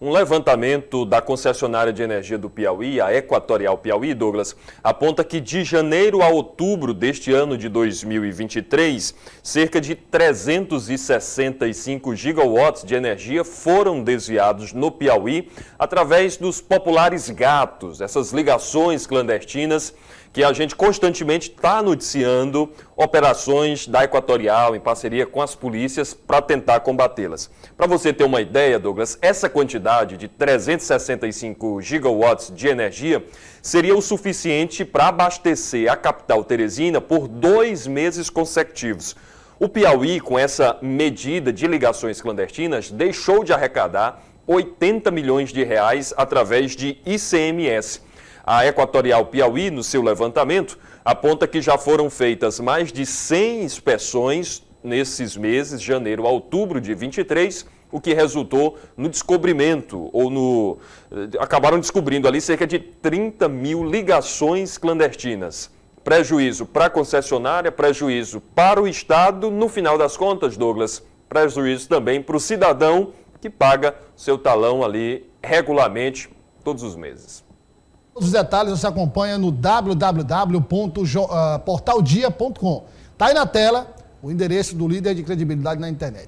Um levantamento da concessionária de energia do Piauí, a Equatorial Piauí, Douglas, aponta que de janeiro a outubro deste ano de 2023, cerca de 365 gigawatts de energia foram desviados no Piauí através dos populares gatos, essas ligações clandestinas que a gente constantemente está noticiando operações da Equatorial em parceria com as polícias para tentar combatê-las. Para você ter uma ideia, Douglas, essa quantidade de 365 gigawatts de energia seria o suficiente para abastecer a capital teresina por dois meses consecutivos. O Piauí, com essa medida de ligações clandestinas, deixou de arrecadar 80 milhões de reais através de ICMS. A Equatorial Piauí, no seu levantamento, aponta que já foram feitas mais de 100 inspeções nesses meses, janeiro a outubro de 23, o que resultou no descobrimento, ou no. Eh, acabaram descobrindo ali cerca de 30 mil ligações clandestinas. Prejuízo para a concessionária, prejuízo para o Estado, no final das contas, Douglas, prejuízo também para o cidadão que paga seu talão ali regularmente todos os meses. Todos os detalhes você acompanha no www.portaldia.com. Ah, Está aí na tela o endereço do líder de credibilidade na internet.